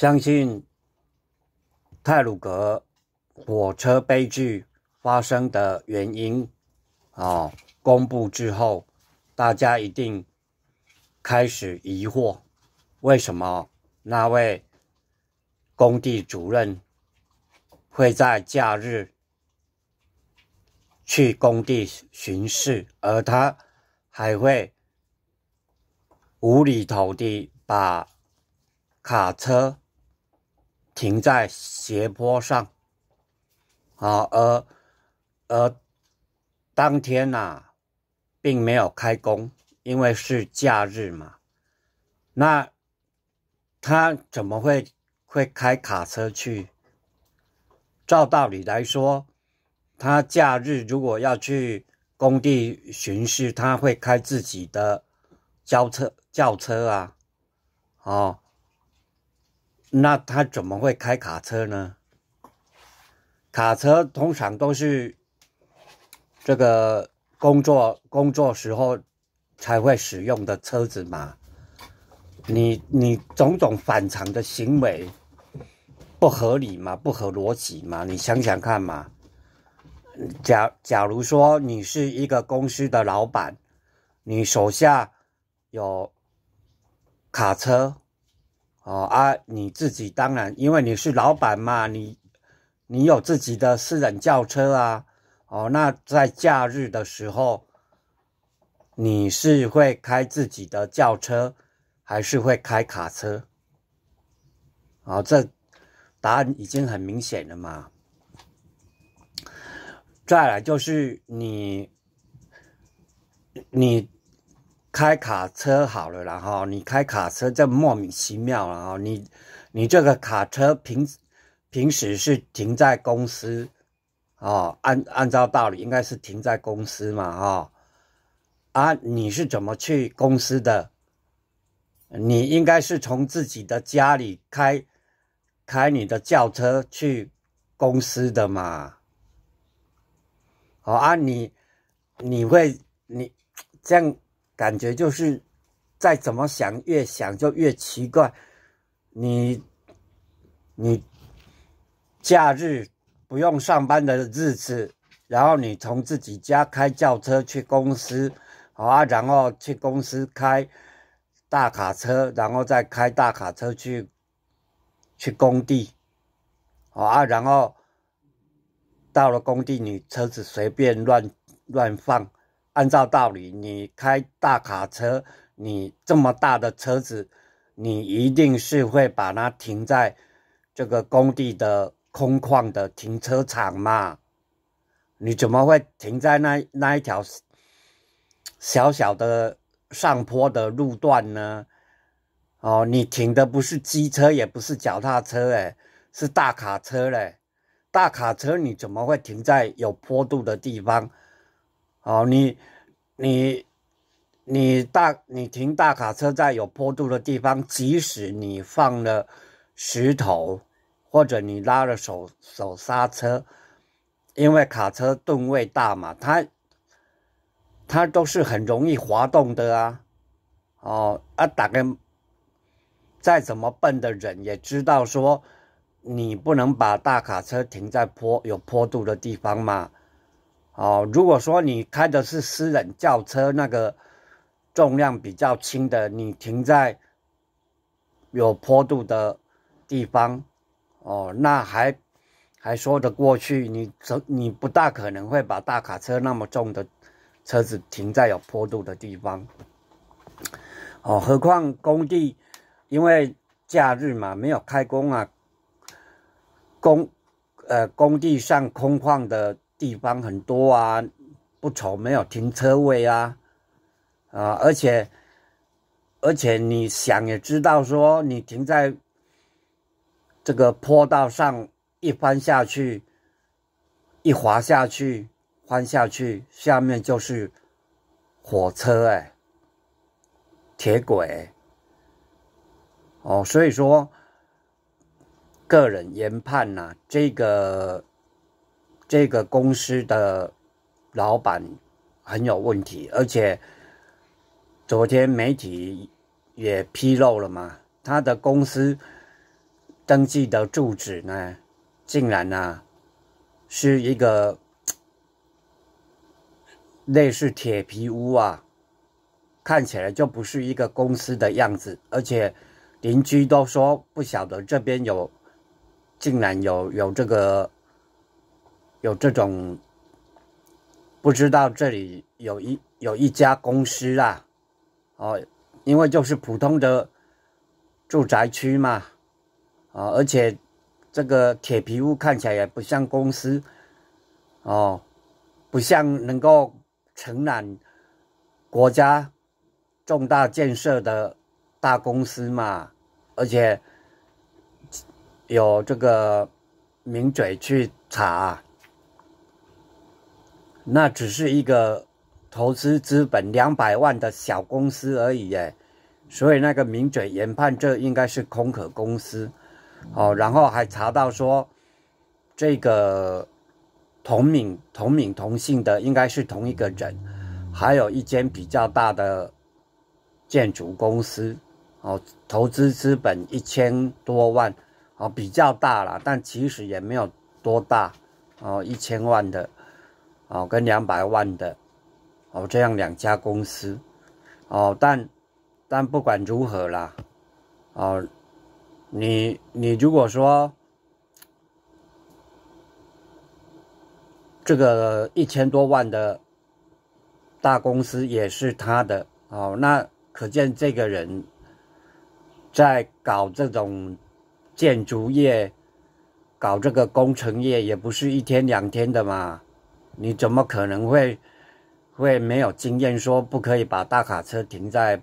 相信泰鲁格火车悲剧发生的原因啊公布之后，大家一定开始疑惑：为什么那位工地主任会在假日去工地巡视，而他还会无厘头地把卡车？停在斜坡上，好，而而当天呢，并没有开工，因为是假日嘛。那他怎么会会开卡车去？照道理来说，他假日如果要去工地巡视，他会开自己的轿车轿车啊，哦。那他怎么会开卡车呢？卡车通常都是这个工作工作时候才会使用的车子嘛。你你种种反常的行为，不合理嘛？不合逻辑嘛？你想想看嘛。假假如说你是一个公司的老板，你手下有卡车。哦啊，你自己当然，因为你是老板嘛，你你有自己的私人轿车啊。哦，那在假日的时候，你是会开自己的轿车，还是会开卡车？哦，这答案已经很明显了嘛。再来就是你你。开卡车好了，然后你开卡车这莫名其妙，了后你你这个卡车平平时是停在公司哦，按按照道理应该是停在公司嘛，哈啊？你是怎么去公司的？你应该是从自己的家里开开你的轿车去公司的嘛？哦啊，你你会你这样？感觉就是再怎么想，越想就越奇怪。你你假日不用上班的日子，然后你从自己家开轿车去公司，好啊，然后去公司开大卡车，然后再开大卡车去去工地，好啊，然后到了工地，你车子随便乱乱放。按照道理，你开大卡车，你这么大的车子，你一定是会把它停在这个工地的空旷的停车场嘛？你怎么会停在那那一条小小的上坡的路段呢？哦，你停的不是机车，也不是脚踏车，诶，是大卡车嘞。大卡车你怎么会停在有坡度的地方？哦，你，你，你大，你停大卡车在有坡度的地方，即使你放了石头，或者你拉了手手刹车，因为卡车吨位大嘛，它，它都是很容易滑动的啊。哦，啊，大概再怎么笨的人也知道说，你不能把大卡车停在坡有坡度的地方嘛。哦，如果说你开的是私人轿车，那个重量比较轻的，你停在有坡度的地方，哦，那还还说得过去。你这你不大可能会把大卡车那么重的车子停在有坡度的地方。哦，何况工地因为假日嘛，没有开工啊，工呃工地上空旷的。地方很多啊，不愁没有停车位啊，啊，而且，而且你想也知道，说你停在，这个坡道上一翻下去，一滑下去，翻下去，下面就是火车哎，铁轨，哦，所以说，个人研判呐，这个。这个公司的老板很有问题，而且昨天媒体也披露了嘛，他的公司登记的住址呢，竟然呢是一个类似铁皮屋啊，看起来就不是一个公司的样子，而且邻居都说不晓得这边有，竟然有有这个。有这种，不知道这里有一有一家公司啊，哦，因为就是普通的住宅区嘛，啊，而且这个铁皮屋看起来也不像公司，哦，不像能够承揽国家重大建设的大公司嘛，而且有这个名嘴去查。那只是一个投资资本两百万的小公司而已，耶，所以那个名嘴研判这应该是空壳公司，哦，然后还查到说这个同名同名同姓的应该是同一个人，还有一间比较大的建筑公司，哦，投资资本一千多万，哦，比较大了，但其实也没有多大，哦，一千万的。哦，跟两百万的哦，这样两家公司哦，但但不管如何啦，哦，你你如果说这个一千多万的大公司也是他的哦，那可见这个人在搞这种建筑业，搞这个工程业也不是一天两天的嘛。你怎么可能会会没有经验说不可以把大卡车停在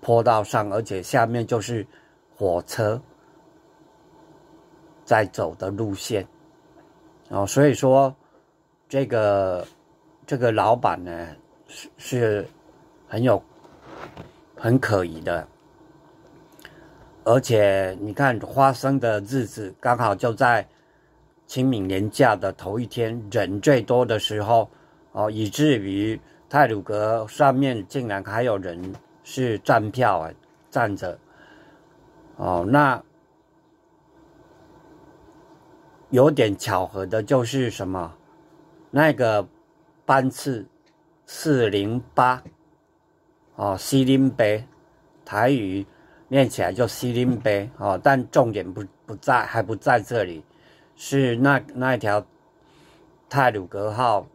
坡道上，而且下面就是火车在走的路线哦，所以说，这个这个老板呢是是很有很可疑的，而且你看发生的日子刚好就在。清明年假的头一天，人最多的时候，哦，以至于太鲁阁上面竟然还有人是站票啊，站着，哦，那有点巧合的就是什么，那个班次四零八，哦，西林北，台语念起来就西林北，哦，但重点不不在还不在这里。是那那一条泰鲁格号，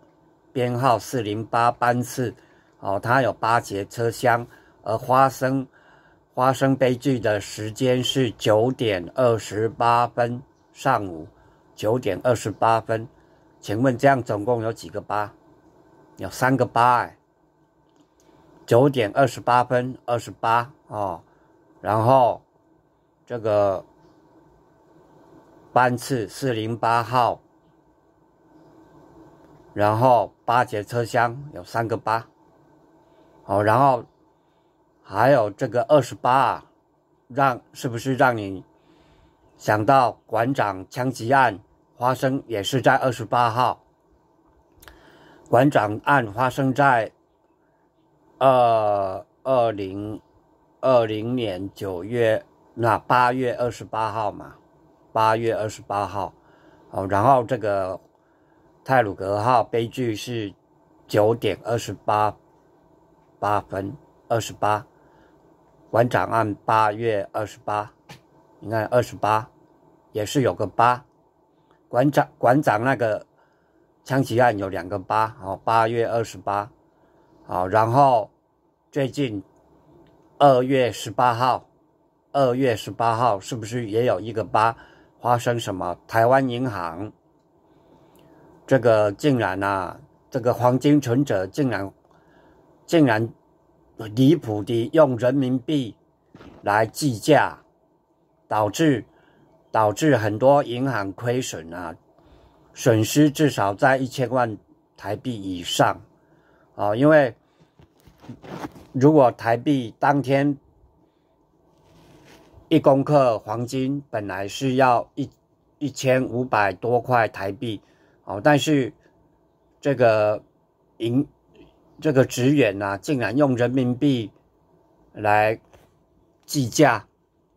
编号四零八班次，哦，它有八节车厢，而发生发生悲剧的时间是九点二十八分上午，九点二十八分，请问这样总共有几个八？有三个八哎，九点二十八分，二十八哦，然后这个。班次四零八号，然后八节车厢有三个八，哦，然后还有这个二十八，让是不是让你想到馆长枪击案发生也是在二十八号？馆长案发生在二二零二零年九月，那八月二十八号嘛？八月二十八号，哦，然后这个泰鲁格号悲剧是九点二十八八分二十八。馆长按八月二十八，你看二十八也是有个八。馆长馆长那个枪击案有两个八，哦，八月二十八，哦，然后最近二月十八号，二月十八号是不是也有一个八？发生什么？台湾银行这个竟然啊，这个黄金存折竟然竟然离谱的用人民币来计价，导致导致很多银行亏损啊，损失至少在一千万台币以上啊，因为如果台币当天。一公克黄金本来是要一一千五百多块台币，哦，但是这个银这个职员呢，竟然用人民币来计价，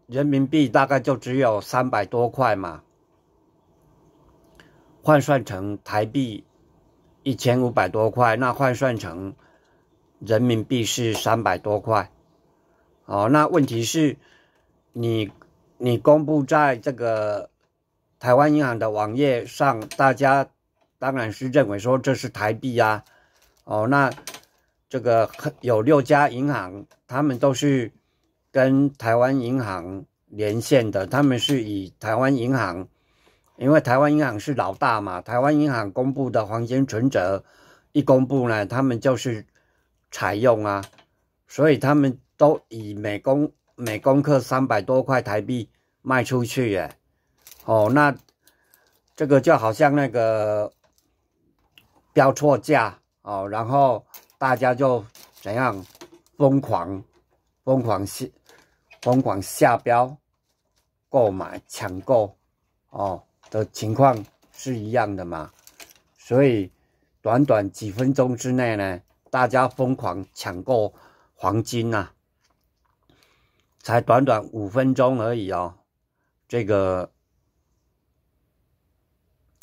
人民币大概就只有三百多块嘛，换算成台币一千五百多块，那换算成人民币是三百多块，哦，那问题是？你你公布在这个台湾银行的网页上，大家当然是认为说这是台币呀，哦，那这个有六家银行，他们都是跟台湾银行连线的，他们是以台湾银行，因为台湾银行是老大嘛，台湾银行公布的黄金存折一公布呢，他们就是采用啊，所以他们都以美工。每公克三百多块台币卖出去耶，哦，那这个就好像那个标错价哦，然后大家就怎样疯狂疯狂下疯狂下标购买抢购哦的情况是一样的嘛，所以短短几分钟之内呢，大家疯狂抢购黄金啊。才短短五分钟而已哦，这个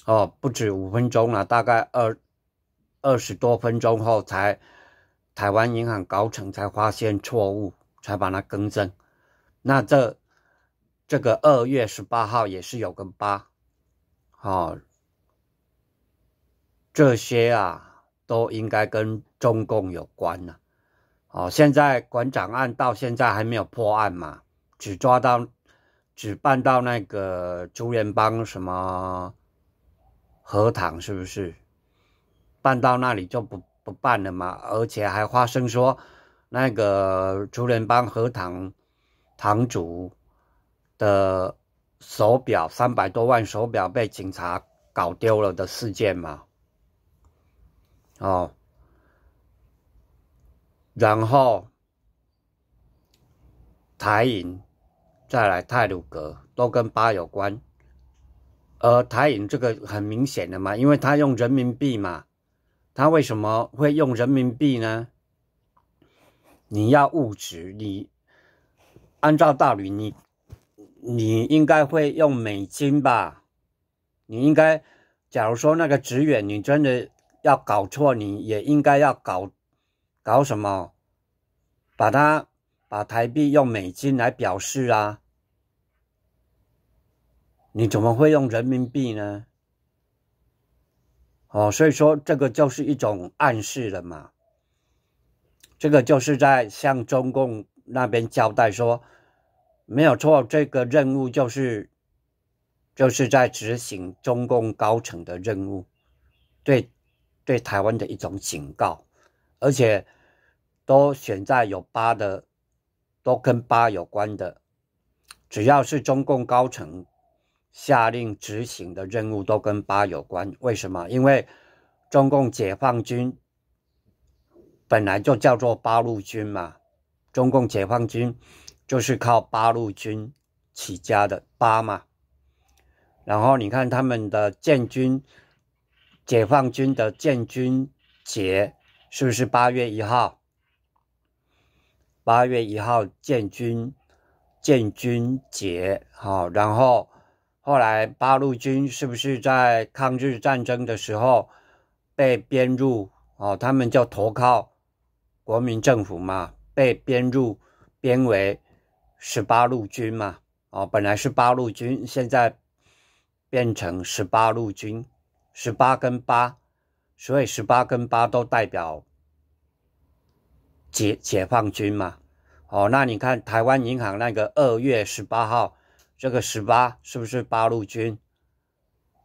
哦不止五分钟了，大概二二十多分钟后才台湾银行高层才发现错误，才把它更正。那这这个二月十八号也是有个疤，好这些啊都应该跟中共有关呐。哦，现在馆长案到现在还没有破案嘛？只抓到，只办到那个竹联帮什么荷塘是不是？办到那里就不不办了嘛？而且还发生说那个竹联帮荷塘堂主的手表三百多万手表被警察搞丢了的事件嘛？哦。然后台银再来泰鲁阁都跟八有关，而台银这个很明显的嘛，因为他用人民币嘛，他为什么会用人民币呢？你要物质，你按照道理，你你应该会用美金吧？你应该，假如说那个职员你真的要搞错，你也应该要搞。搞什么？把它把台币用美金来表示啊？你怎么会用人民币呢？哦，所以说这个就是一种暗示了嘛？这个就是在向中共那边交代说，没有错，这个任务就是就是在执行中共高层的任务，对对，台湾的一种警告。而且都选在有八的，都跟八有关的。只要是中共高层下令执行的任务，都跟八有关。为什么？因为中共解放军本来就叫做八路军嘛。中共解放军就是靠八路军起家的八嘛。然后你看他们的建军，解放军的建军节。是不是八月一号？八月一号建军建军节，好，然后后来八路军是不是在抗日战争的时候被编入哦？他们叫投靠国民政府嘛？被编入编为十八路军嘛？哦，本来是八路军，现在变成十八路军，十八跟八。所以十八跟八都代表解解放军嘛？哦，那你看台湾银行那个二月十八号，这个十八是不是八路军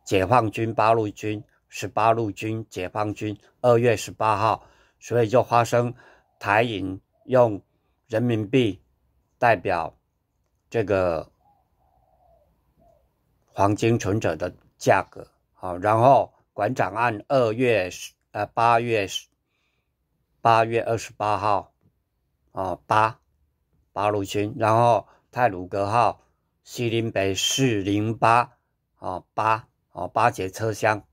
解放军八路军十八路军解放军二月十八号？所以就发生台银用人民币代表这个黄金存折的价格，好，然后。馆长案二月十，呃，八月十，八月二十八号，啊，八，八路军，然后泰鲁格号西林北四零八，啊，八，啊，八节车厢，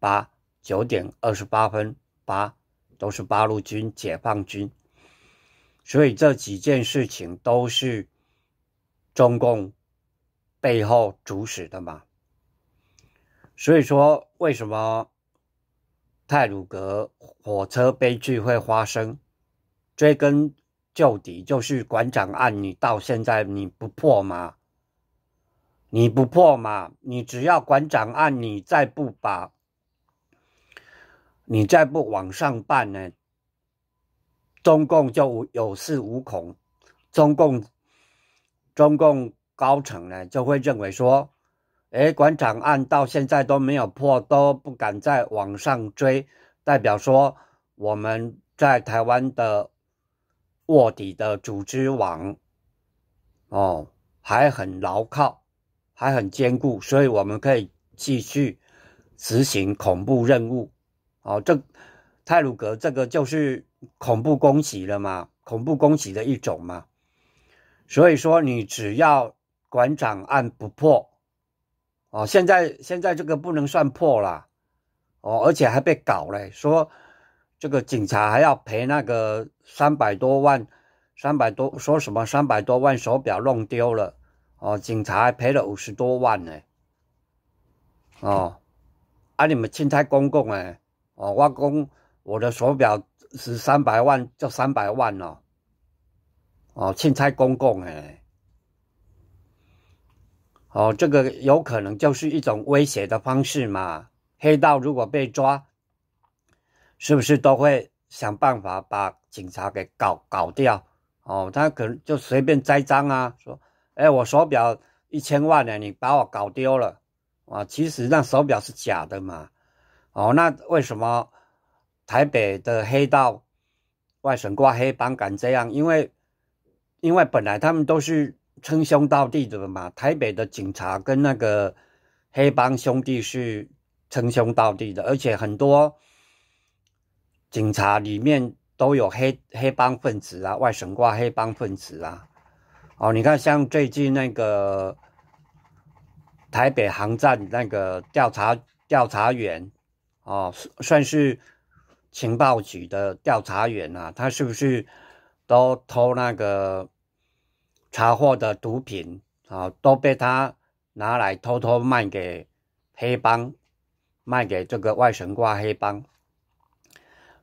八，九点二十八分，八，都是八路军解放军，所以这几件事情都是中共背后主使的嘛？所以说，为什么泰鲁阁火车悲剧会发生？追根究底，就是馆长案。你到现在你不破吗？你不破吗？你只要馆长案，你再不把，你再不往上办呢，中共就有恃无恐。中共中共高层呢，就会认为说。诶，馆长案到现在都没有破，都不敢再往上追。代表说：“我们在台湾的卧底的组织网哦，还很牢靠，还很坚固，所以我们可以继续执行恐怖任务。”哦，这泰鲁格这个就是恐怖攻击了嘛？恐怖攻击的一种嘛？所以说，你只要馆长案不破。哦，现在现在这个不能算破了，哦，而且还被搞嘞，说这个警察还要赔那个三百多万，三百多说什么三百多万手表弄丢了，哦，警察还赔了五十多万呢，哦，啊你们轻差公公诶，哦，我公我的手表是三百万就三百万哦，哦，轻差公公诶。哦，这个有可能就是一种威胁的方式嘛？黑道如果被抓，是不是都会想办法把警察给搞搞掉？哦，他可能就随便栽赃啊，说：“哎，我手表一千万呢，你把我搞丢了啊！”其实那手表是假的嘛？哦，那为什么台北的黑道外省挂黑帮敢这样？因为，因为本来他们都是。称兄道弟的嘛，台北的警察跟那个黑帮兄弟是称兄道弟的，而且很多警察里面都有黑黑帮分子啊，外省挂黑帮分子啊。哦，你看，像最近那个台北航站那个调查调查员，哦，算是情报局的调查员啊，他是不是都偷那个？查获的毒品啊，都被他拿来偷偷卖给黑帮，卖给这个外省瓜黑帮。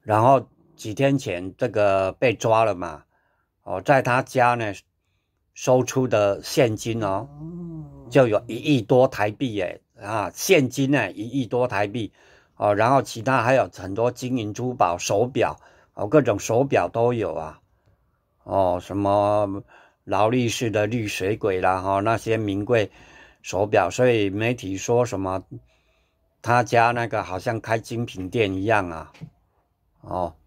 然后几天前这个被抓了嘛，哦，在他家呢收出的现金哦，就有一亿多台币哎啊！现金呢一亿多台币哦，然后其他还有很多金银珠宝、手表哦，各种手表都有啊，哦什么。劳力士的绿水鬼啦，哈，那些名贵手表，所以媒体说什么，他家那个好像开精品店一样啊，哦，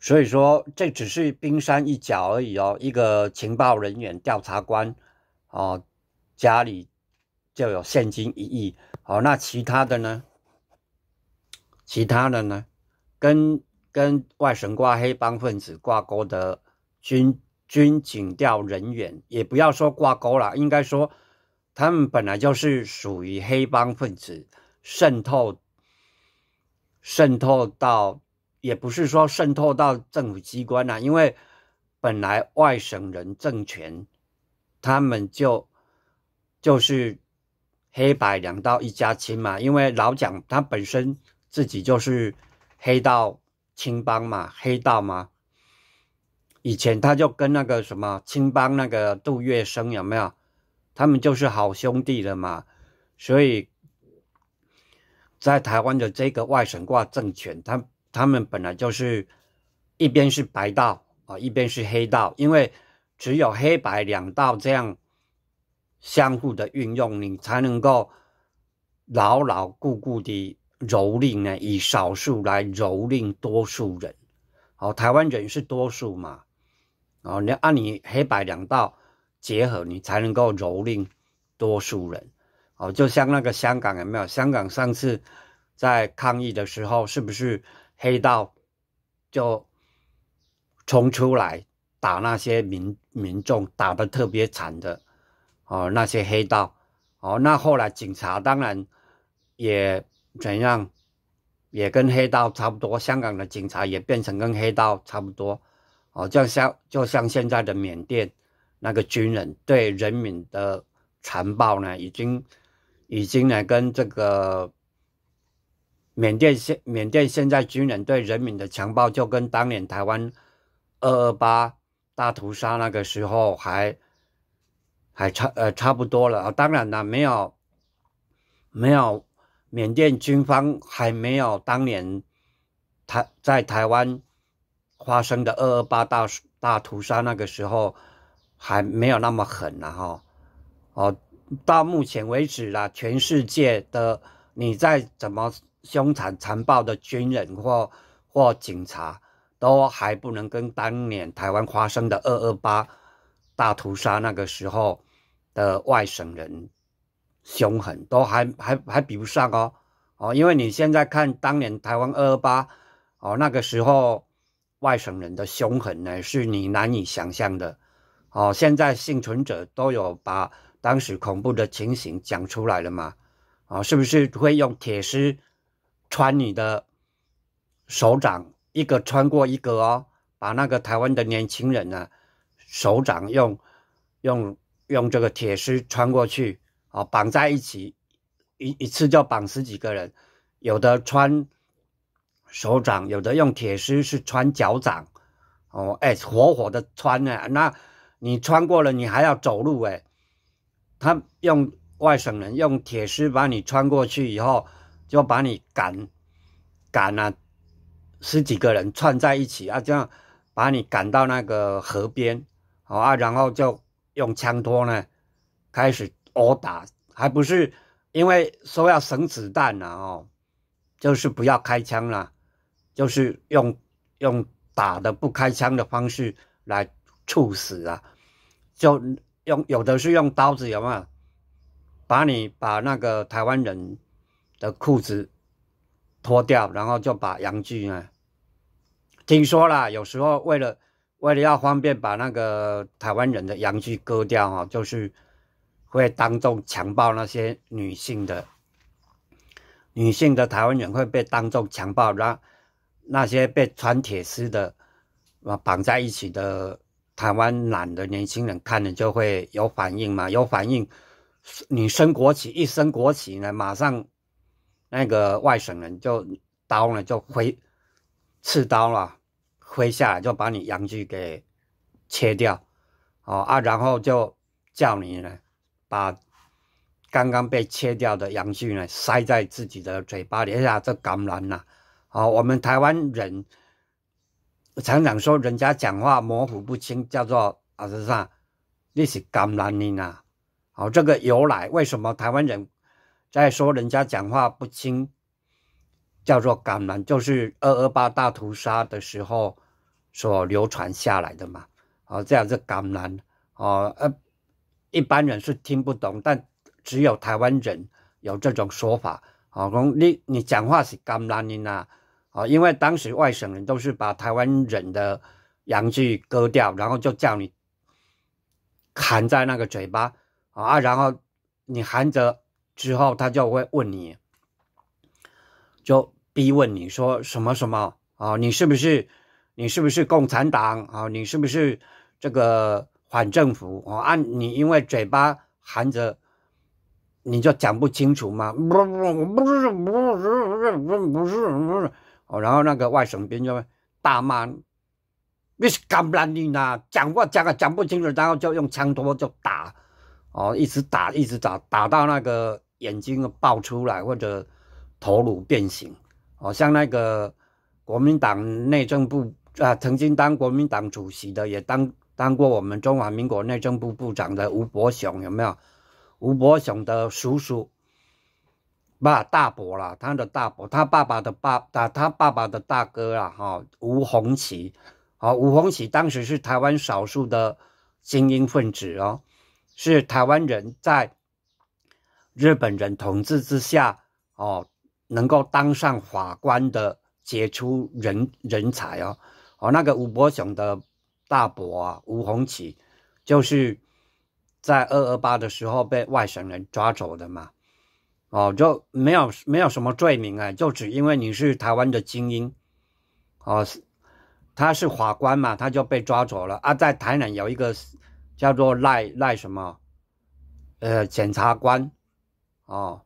所以说这只是冰山一角而已哦。一个情报人员调查官，哦，家里就有现金一亿，哦，那其他的呢？其他的呢，跟跟外省挂黑帮分子挂钩的军。军警调人员也不要说挂钩了，应该说他们本来就是属于黑帮分子，渗透渗透到，也不是说渗透到政府机关呐，因为本来外省人政权，他们就就是黑白两道一家亲嘛，因为老蒋他本身自己就是黑道青帮嘛，黑道嘛。以前他就跟那个什么青帮那个杜月笙有没有？他们就是好兄弟了嘛。所以，在台湾的这个外省挂政权，他他们本来就是一边是白道啊，一边是黑道，因为只有黑白两道这样相互的运用，你才能够牢牢固固地蹂躏呢，以少数来蹂躏多数人。好，台湾人是多数嘛。哦，你按你黑白两道结合，你才能够蹂躏多数人。哦，就像那个香港有没有？香港上次在抗议的时候，是不是黑道就冲出来打那些民民众，打得特别惨的？哦，那些黑道。哦，那后来警察当然也怎样，也跟黑道差不多。香港的警察也变成跟黑道差不多。哦，就像就像现在的缅甸那个军人对人民的残暴呢，已经已经呢，跟这个缅甸现缅甸现在军人对人民的强暴，就跟当年台湾二二八大屠杀那个时候还还差呃差不多了啊。当然了，没有没有缅甸军方还没有当年台在台湾。花生的二二八大大屠杀那个时候还没有那么狠啊、哈，哦，到目前为止啦，全世界的，你在怎么凶残残暴的军人或或警察，都还不能跟当年台湾发生的二二八大屠杀那个时候的外省人凶狠，都还还还比不上哦，哦，因为你现在看当年台湾二二八，哦，那个时候。外省人的凶狠呢，是你难以想象的。哦，现在幸存者都有把当时恐怖的情形讲出来了嘛？啊，是不是会用铁丝穿你的手掌，一个穿过一个哦，把那个台湾的年轻人呢，手掌用用用这个铁丝穿过去啊，绑在一起，一一次就绑十几个人，有的穿。手掌有的用铁丝是穿脚掌，哦，哎，活活的穿呢。那你穿过了，你还要走路哎。他用外省人用铁丝把你穿过去以后，就把你赶，赶啊，十几个人串在一起啊，这样把你赶到那个河边，好啊，然后就用枪托呢，开始殴打，还不是因为说要省子弹了哦，就是不要开枪了。就是用用打的不开枪的方式来处死啊，就用有的是用刀子，有没有？把你把那个台湾人的裤子脱掉，然后就把阳具呢？听说啦，有时候为了为了要方便把那个台湾人的阳具割掉啊，就是会当众强暴那些女性的女性的台湾人会被当众强暴，让。那些被穿铁丝的、绑在一起的台湾男的年轻人看了就会有反应嘛？有反应，你升国旗，一升国旗呢，马上那个外省人就刀呢就挥刺刀了，挥下来就把你阳具给切掉，哦啊，然后就叫你呢把刚刚被切掉的阳具呢塞在自己的嘴巴里，哎呀，这感染了。好，我们台湾人常常说人家讲话模糊不清，叫做啊是啥？你是橄榄人啊？好，这个由来为什么台湾人在说人家讲话不清，叫做橄榄？就是二二八大屠杀的时候所流传下来的嘛？啊，这样子橄榄啊，呃，一般人是听不懂，但只有台湾人有这种说法。老公，你你讲话是橄榄你啊！啊，因为当时外省人都是把台湾人的洋句割掉，然后就叫你含在那个嘴巴啊，然后你含着之后，他就会问你，就逼问你说什么什么啊？你是不是你是不是共产党啊？你是不是这个反政府？啊，按你因为嘴巴含着。你就讲不清楚吗？不不不是不是不是不是不是不是哦，然后那个外省兵就大骂，你是干不干你呐？讲话讲个讲不清楚，然后就用枪托就打，哦，一直打一直打，打到那个眼睛爆出来或者头颅变形，哦，像那个国民党内政部啊，曾经当国民党主席的，也当当过我们中华民国内政部部长的吴伯雄，有没有？吴伯雄的叔叔，爸大伯啦，他的大伯，他爸爸的爸，他他爸爸的大哥啦，哈，吴鸿奇，哦，吴鸿奇当时是台湾少数的精英分子哦，是台湾人在日本人统治之下哦，能够当上法官的杰出人人才哦，哦，那个吴伯雄的大伯啊，吴鸿奇，就是。在二二八的时候被外省人抓走的嘛，哦，就没有没有什么罪名啊，就只因为你是台湾的精英，哦，他是法官嘛，他就被抓走了啊。在台南有一个叫做赖赖什么，呃，检察官，哦，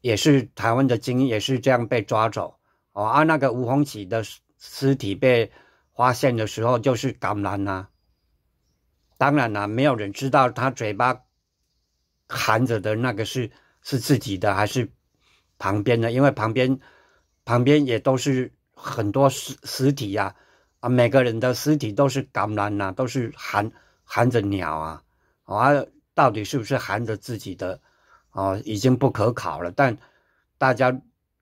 也是台湾的精英，也是这样被抓走。哦，啊，那个吴鸿启的尸体被发现的时候就是感染啊。当然了，没有人知道他嘴巴含着的那个是是自己的还是旁边的，因为旁边旁边也都是很多尸尸体呀，啊，每个人的尸体都是感染呐，都是含含着鸟啊，啊，到底是不是含着自己的，哦，已经不可考了。但大家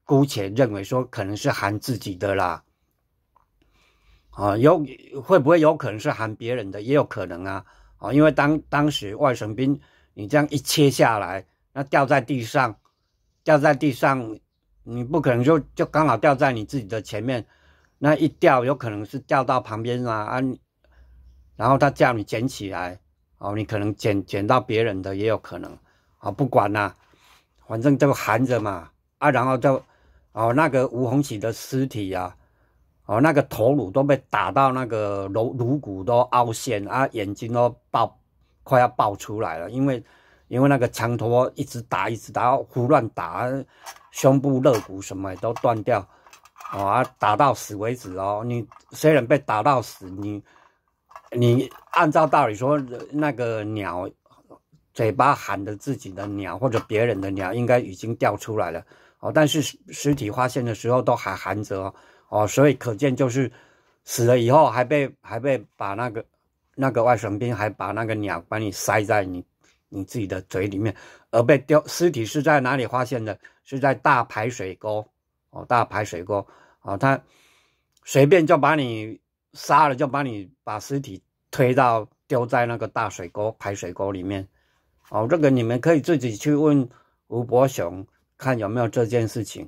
姑且认为说可能是含自己的啦。啊，有会不会有可能是含别人的，也有可能啊。哦，因为当当时外省兵，你这样一切下来，那掉在地上，掉在地上，你不可能就就刚好掉在你自己的前面，那一掉有可能是掉到旁边啊啊。然后他叫你捡起来，哦，你可能捡捡到别人的，也有可能啊。不管啦，反正就含着嘛啊。然后就哦，那个吴鸿禧的尸体啊。哦，那个头颅都被打到，那个颅颅骨都凹陷啊，眼睛都爆，快要爆出来了。因为，因为那个枪托一直打，一直打，胡乱打，胸部肋骨什么都断掉。哦啊，打到死为止哦。你虽然被打到死，你你按照道理说，那个鸟嘴巴含着自己的鸟或者别人的鸟，应该已经掉出来了。哦，但是尸体发现的时候都还含着。哦，所以可见就是死了以后还被还被把那个那个外省兵还把那个鸟把你塞在你，你自己的嘴里面，而被丢尸体是在哪里发现的？是在大排水沟哦，大排水沟哦，他随便就把你杀了，就把你把尸体推到丢在那个大水沟排水沟里面哦。这个你们可以自己去问吴伯雄看有没有这件事情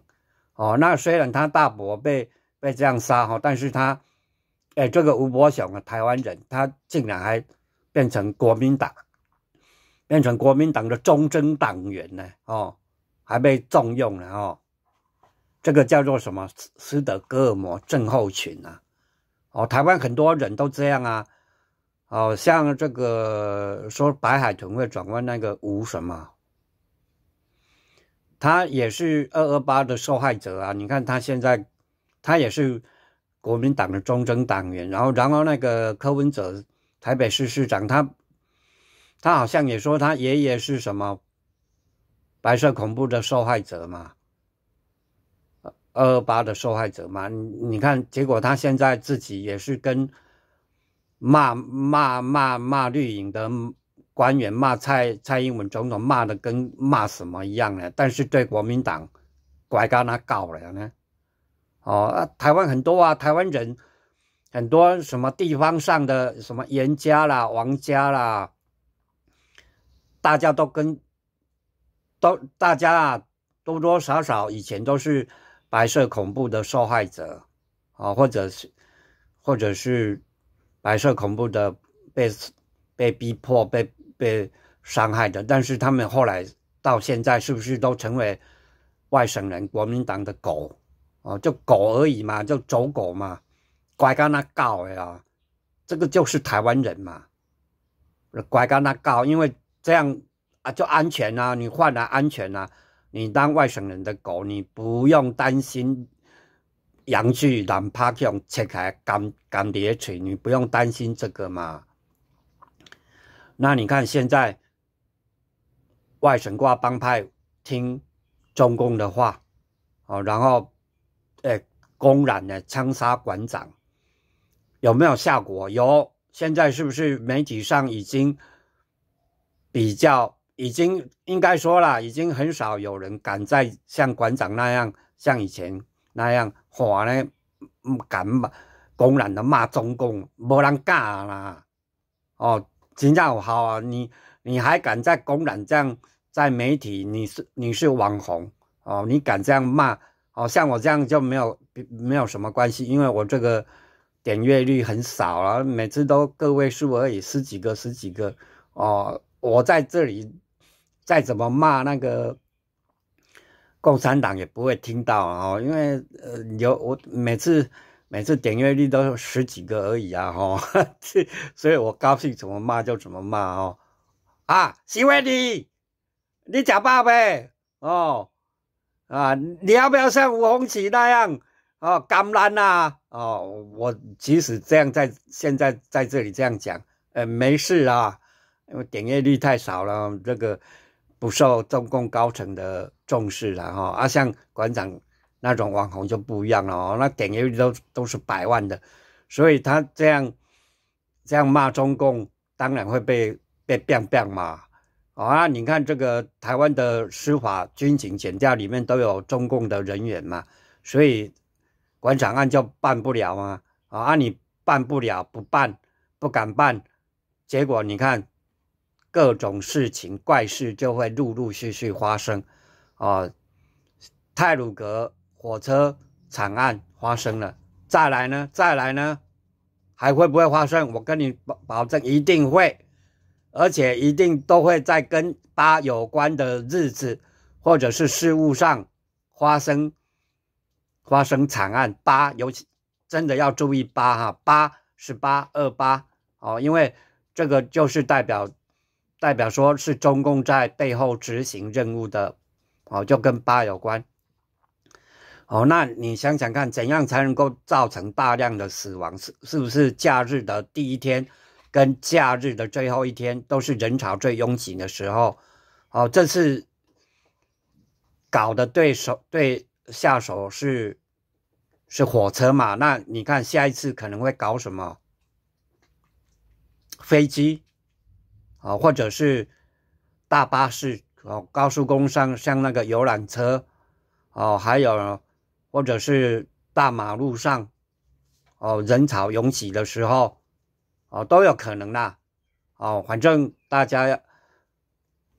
哦。那虽然他大伯被。被这样杀哈，但是他，哎，这个吴伯雄啊，台湾人，他竟然还变成国民党，变成国民党的忠贞党员呢？哦，还被重用了哦。这个叫做什么？斯德哥尔摩症候群啊？哦，台湾很多人都这样啊。哦，像这个说白海豚会转弯那个吴什么，他也是二二八的受害者啊。你看他现在。他也是国民党的忠贞党员，然后，然后那个柯文哲，台北市市长，他，他好像也说他爷爷是什么白色恐怖的受害者嘛，二二八的受害者嘛。你看，结果他现在自己也是跟骂骂骂骂绿营的官员，骂蔡蔡英文总统，骂的跟骂什么一样呢？但是对国民党，拐到哪搞了呢？哦，啊，台湾很多啊，台湾人很多，什么地方上的什么严家啦、王家啦，大家都跟都大家啊，多多少少以前都是白色恐怖的受害者啊，或者是或者是白色恐怖的被被逼迫、被被伤害的，但是他们后来到现在是不是都成为外省人、国民党的狗？哦，就狗而已嘛，就走狗嘛，乖乖那告呀，这个就是台湾人嘛，乖乖那告，因为这样啊就安全啊，你换来安全啊，你当外省人的狗，你不用担心杨去南趴向切开干干爹嘴，你不用担心这个嘛。那你看现在外省挂帮派听中共的话，哦，然后。公然的枪杀馆长，有没有效果？有，现在是不是媒体上已经比较，已经应该说了，已经很少有人敢再像馆长那样，像以前那样火呢？敢公然的骂中共，没人敢啦。哦，新加好啊，你你还敢再公然这样在媒体？你是你是网红哦，你敢这样骂？哦，像我这样就没有没有什么关系，因为我这个点阅率很少了，每次都个位数而已，十几个、十几个。哦，我在这里再怎么骂那个共产党也不会听到哦，因为呃，有我每次每次点阅率都十几个而已啊，哈，所以我高兴怎么骂就怎么骂哦。啊，喜欢你，你假饱呗，哦。啊，你要不要像吴鸿旗那样啊？干烂呐！哦，我即使这样，在现在在这里这样讲，呃，没事啊，因为点阅率太少了，这个不受中共高层的重视了哈。啊，像馆长那种网红就不一样了哦，那点阅率都都是百万的，所以他这样这样骂中共，当然会被被变变嘛，啊，你看这个台湾的司法、军警检调里面都有中共的人员嘛，所以广场案就办不了嘛。啊，你办不了，不办，不敢办，结果你看各种事情、怪事就会陆陆续续发生。啊，泰鲁格火车惨案发生了，再来呢？再来呢？还会不会发生？我跟你保保证一定会。而且一定都会在跟八有关的日子，或者是事物上发生发生惨案。八尤其真的要注意八哈，八是八二八哦，因为这个就是代表代表说是中共在背后执行任务的哦，就跟八有关哦。那你想想看，怎样才能够造成大量的死亡？是是不是假日的第一天？跟假日的最后一天都是人潮最拥挤的时候，哦，这次搞的对手对下手是是火车嘛？那你看下一次可能会搞什么飞机啊，或者是大巴士哦，高速公路上像那个游览车哦，还有或者是大马路上哦人潮拥挤的时候。哦，都有可能的。哦，反正大家，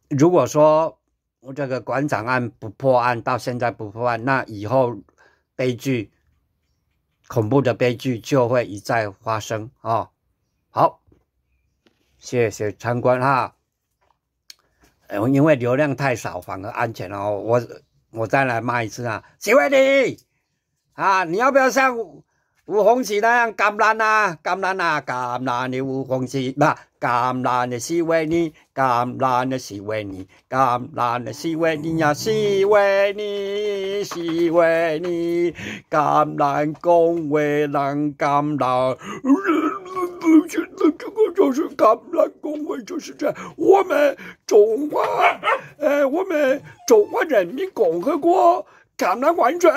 如果说这个馆长案不破案，到现在不破案，那以后悲剧、恐怖的悲剧就会一再发生哦。好，谢谢参观哈，因为流量太少，反而安全了哦。我我再来骂一次啊，谁为你？啊，你要不要上？五红旗那样橄榄呐，橄榄呐，橄榄的五红旗，不，橄榄的是为你，橄榄的是为你，橄榄的是为你呀，是为你，是为你，橄榄工会，让橄榄，这个就是橄榄工会，就是这，我们中华，呃，我们中华人民共和国橄榄冠军。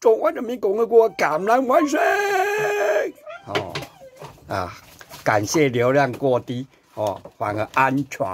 中华人民共和国感恩万岁！哦啊，感谢流量过低哦，反而安全。